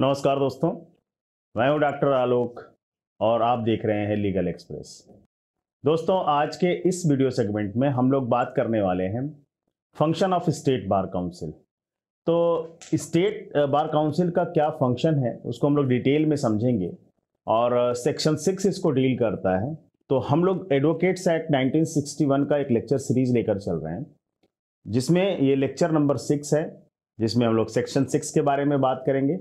नमस्कार दोस्तों मैं हूं डॉक्टर आलोक और आप देख रहे हैं लीगल एक्सप्रेस दोस्तों आज के इस वीडियो सेगमेंट में हम लोग बात करने वाले हैं function of state bar council तो स्टेट बार काउंसिल का क्या फंक्शन है उसको हम लोग डिटेल में समझेंगे और सेक्शन सिक्स इसको डील करता है तो हम लोग एडवोकेट्स एक्ट 1961 का एक लेक्चर सीरीज लेकर चल रहे हैं जिसमें ये लेक्चर नंबर सिक्स है जिसमें हम लोग सेक्शन सिक्स के बारे में बात करेंगे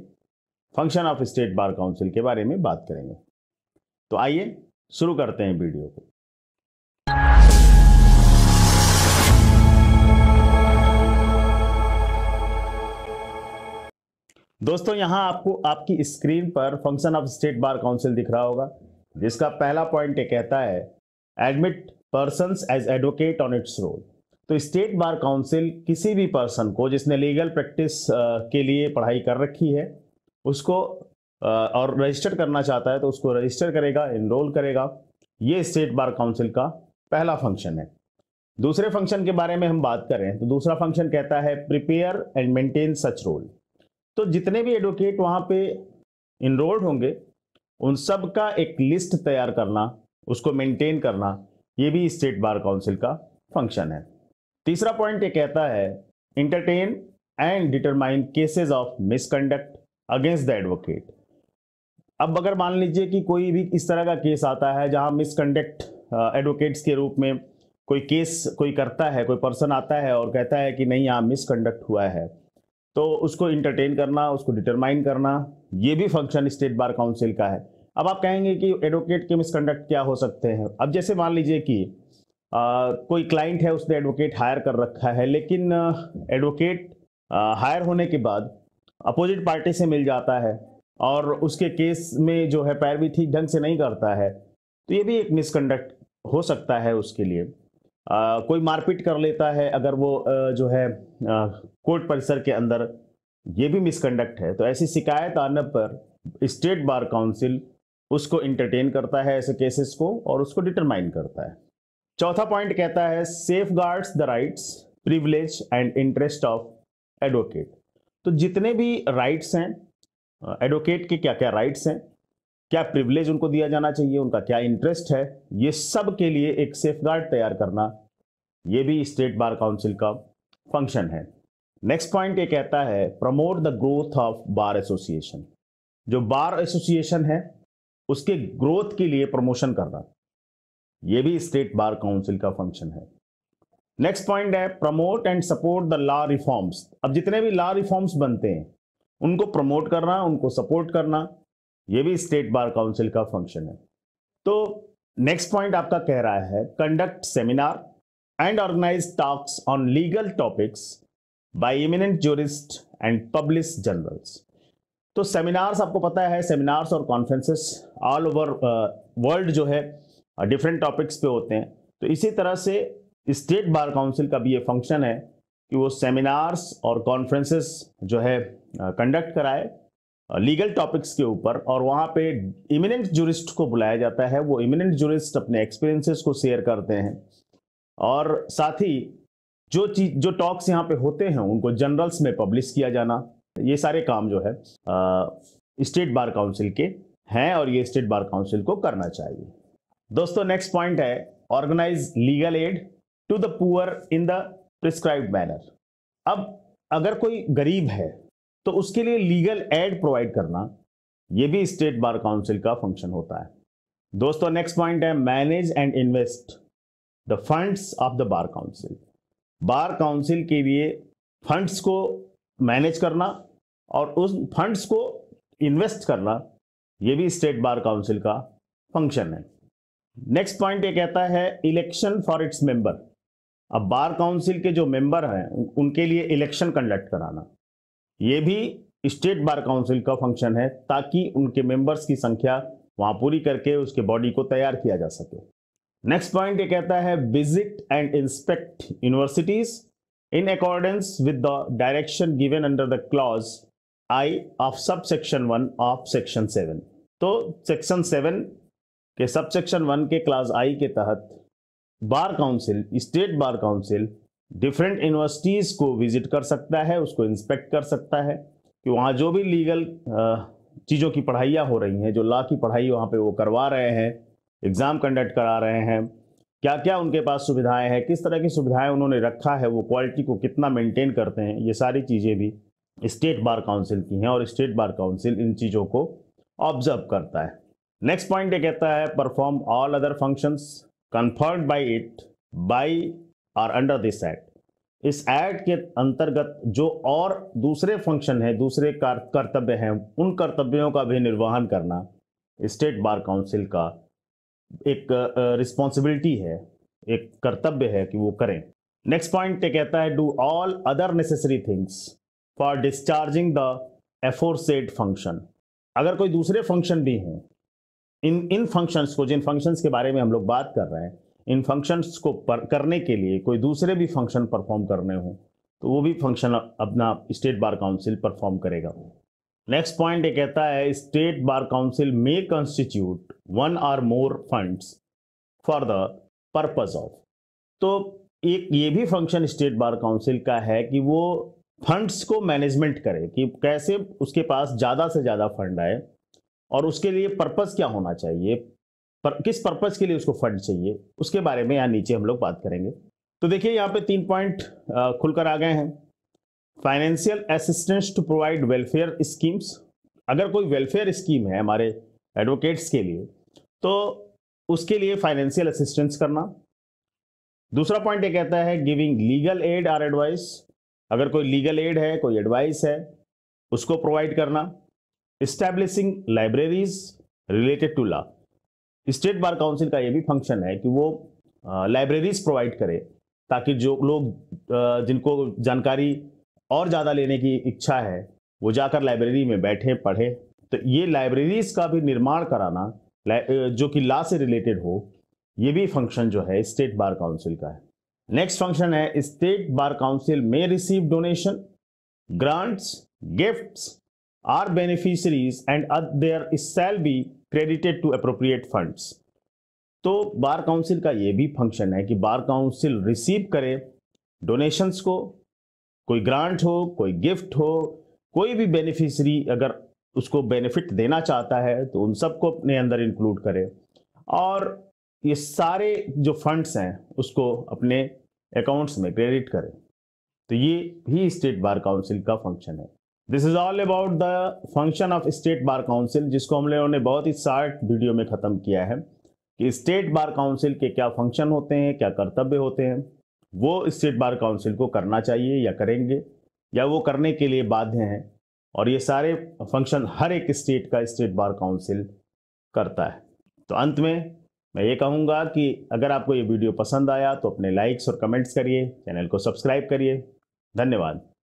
function of state bar council के बारे में बात करेंगे तो आइए शुरू करते हैं वीडियो को दोस्तों यहां आपको आपकी स्क्रीन पर function of state bar council दिख रहा होगा जिसका पहला पॉइंट कहता है admit person as advocate on its roll तो स्टेट बार काउंसिल किसी भी पर्सन को जिसने लीगल प्रैक्टिस के लिए पढ़ाई कर रखी है उसको और रजिस्टर करना चाहता है तो उसको रजिस्टर करेगा इनरोल करेगा ये स्टेट बार काउंसिल का पहला फंक्शन है दूसरे फंक्शन के बारे में हम बात करें तो दूसरा फंक्शन कहता है prepare and maintain such roll तो जितने भी एडवोकेट वहाँ पे इनरोल्ड होंगे उन सब का एक लिस्ट तैयार करना उसको मेंटेन करना ये भी स्टेट बार काउंसिल का फंक्शन है तीसरा पॉइंट ये कहता है entertain and determine cases of misconduct against the advocate अब अगर मान लीजिए कि कोई भी इस तरह का केस आता है जहां मिसकंडक्ट एडवोकेट्स uh, के रूप में कोई केस कोई करता है कोई पर्सन आता है और कहता है कि नहीं यहाँ मिसकंडक्ट हुआ है तो उसको इंटरटेन करना उसको डिटरमाइन करना ये भी फंक्शन स्टेट बार काउंसिल का है अब आप कहेंगे कि एडवोकेट के मिसकंडक्ट क्या हो सकते हैं अब जैसे मान लीजिए कि आ, uh, कोई क्लाइंट है उसने एडवोकेट हायर कर रखा है लेकिन एडवोकेट uh, हायर होने के बाद अपोजिट पार्टी से मिल जाता है और उसके केस में जो है पैरवी ठीक ढंग से नहीं करता है तो ये भी एक मिसकंडक्ट हो सकता है उसके लिए आ, कोई मारपीट कर लेता है अगर वो आ, जो है आ, कोर्ट परिसर के अंदर ये भी मिसकंडक्ट है तो ऐसी शिकायत आने पर स्टेट बार काउंसिल उसको इंटरटेन करता है ऐसे केसेस को और उसको डिटरमाइन करता है चौथा पॉइंट कहता है safeguards the rights privilege and interest of advocate तो जितने भी राइट्स हैं एडवोकेट के क्या क्या राइट्स हैं क्या प्रिविलेज उनको दिया जाना चाहिए उनका क्या इंटरेस्ट है ये सब के लिए एक सेफ तैयार करना ये भी स्टेट बार काउंसिल का फंक्शन है नेक्स्ट पॉइंट ये कहता है promote the growth of bar association जो बार एसोसिएशन है उसके ग्रोथ के लिए प्रमोशन करना यह भी स्टेट बार काउंसिल का फंक्शन है नेक्स्ट पॉइंट है promote and support the law reforms अब जितने भी लॉ रिफॉर्म्स बनते हैं उनको प्रमोट करना उनको सपोर्ट करना ये भी स्टेट बार काउंसिल का फंक्शन है तो नेक्स्ट पॉइंट आपका कह रहा है conduct seminar and organise talks on legal topics by eminent jurist and publish journals तो सेमिनार्स आपको पता है सेमिनार्स और कॉन्फ्रेंसेस ऑल ओवर वर्ल्ड जो है डिफरेंट टॉपिक्स पे होते हैं तो इसी तरह से स्टेट बार काउंसिल का भी ये फंक्शन है कि वो सेमिनार्स और कॉन्फ्रेंसेस जो है कंडक्ट कराए लीगल टॉपिक्स के ऊपर और वहाँ पे इमिनेंट जूरिस्ट को बुलाया जाता है वो इमिनेंट जूरिस्ट अपने एक्सपीरियंसेस को शेयर करते हैं और साथ ही जो चीज जो टॉक्स यहाँ पे होते हैं उनको जर्नल्स में पब्लिश किया जाना ये सारे काम जो है स्टेट बार काउंसिल के हैं और ये स्टेट बार काउंसिल को करना चाहिए दोस्तों नेक्स्ट पॉइंट है organise legal aid to the poor in the prescribe manner अब अगर कोई गरीब है तो उसके लिए लीगल एड प्रोवाइड करना यह भी स्टेट बार काउंसिल का फंक्शन होता है दोस्तों नेक्स्ट पॉइंट है manage and invest the funds of the bar council bar council के लिए फंड्स को मैनेज करना और उस फंड्स को इन्वेस्ट करना यह भी स्टेट बार काउंसिल का फंक्शन है नेक्स्ट पॉइंट ये कहता है इलेक्शन फॉर इट्स मेंबर अब बार काउंसिल के जो मेंबर हैं उनके लिए इलेक्शन कंडक्ट कराना ये भी स्टेट बार काउंसिल का फंक्शन है ताकि उनके मेंबर्स की संख्या वहां पूरी करके उसके बॉडी को तैयार किया जा सके नेक्स्ट पॉइंट ये कहता है visit and inspect universities in accordance with the direction given under the clause I of sub section one of section seven तो सेक्शन सेवन के सब सेक्शन वन के क्लास आई के तहत bar council state bar council different universities को visit कर सकता है उसको इंस्पेक्ट कर सकता है कि वहाँ जो भी लीगल चीज़ों की पढ़ाइयाँ हो रही हैं जो लॉ की पढ़ाई वहाँ पे वो करवा रहे हैं एग्ज़ाम कंडक्ट करा रहे हैं क्या क्या उनके पास सुविधाएं हैं किस तरह की सुविधाएं उन्होंने रखा है वो क्वालिटी को कितना मेंटेन करते हैं ये सारी चीज़ें भी स्टेट बार काउंसिल की हैं और स्टेट बार काउंसिल इन चीज़ों को ऑब्जर्व करता है नेक्स्ट पॉइंट ये कहता है perform all other functions confirm by it by or under this act इस एक्ट के अंतर्गत जो और दूसरे फंक्शन है दूसरे कर्तव्य हैं उन कर्तव्यों का भी निर्वहन करना स्टेट बार काउंसिल का एक रिस्पॉन्सिबिलिटी है एक कर्तव्य है कि वो करें नेक्स्ट पॉइंट कहता है do all other necessary things for discharging the aforesaid function अगर कोई दूसरे फंक्शन भी हैं इन इन फंक्शंस को जिन फंक्शंस के बारे में हम लोग बात कर रहे हैं इन फंक्शंस को पर, करने के लिए कोई दूसरे भी फंक्शन परफॉर्म करने हों तो वो भी फंक्शन अपना स्टेट बार काउंसिल परफॉर्म करेगा नेक्स्ट पॉइंट ये कहता है state bar council may constitute one or more funds for the purpose of तो एक ये भी फंक्शन स्टेट बार काउंसिल का है कि वो फंड्स को मैनेजमेंट करे कि कैसे उसके पास ज़्यादा से ज़्यादा फंड आए और उसके लिए पर्पज क्या होना चाहिए पर, किस पर्पज के लिए उसको फंड चाहिए उसके बारे में यहाँ नीचे हम लोग बात करेंगे तो देखिए यहाँ पे तीन पॉइंट खुलकर आ गए हैं financial assistance to provide welfare schemes अगर कोई वेलफेयर स्कीम है हमारे एडवोकेट्स के लिए तो उसके लिए फाइनेंशियल असिस्टेंस करना दूसरा पॉइंट ये कहता है giving legal aid or advice अगर कोई लीगल एड है कोई एडवाइस है उसको प्रोवाइड करना establishing libraries related to law state bar council का ये भी फंक्शन है कि वो लाइब्रेरीज प्रोवाइड करे ताकि जो लोग जिनको जानकारी और ज़्यादा लेने की इच्छा है वो जाकर लाइब्रेरी में बैठे पढ़े तो ये लाइब्रेरीज का भी निर्माण कराना जो कि लॉ से रिलेटेड हो ये भी फंक्शन जो है स्टेट बार काउंसिल का है नेक्स्ट फंक्शन है state bar council may receive donation grants gifts beneficiaries beneficiaries and their shall be credited to appropriate funds तो बार काउंसिल का ये भी फंक्शन है कि बार काउंसिल रिसीव करे डोनेशंस को कोई ग्रांट हो कोई गिफ्ट हो कोई भी बेनिफिशरी अगर उसको बेनिफिट देना चाहता है तो उन सबको अपने अंदर इंक्लूड करे और ये सारे जो फंड्स हैं उसको अपने अकाउंट्स में क्रेडिट करें तो ये भी स्टेट बार काउंसिल का फंक्शन है this is all about the function of state bar council जिसको हम लोगों ने बहुत ही शार्ट वीडियो में ख़त्म किया है कि स्टेट बार काउंसिल के क्या फंक्शन होते हैं क्या कर्तव्य होते हैं वो स्टेट बार काउंसिल को करना चाहिए या करेंगे या वो करने के लिए बाध्य हैं और ये सारे फंक्शन हर एक स्टेट का स्टेट बार काउंसिल करता है तो अंत में मैं ये कहूँगा कि अगर आपको ये वीडियो पसंद आया तो अपने लाइक्स और कमेंट्स करिए चैनल को सब्सक्राइब करिए धन्यवाद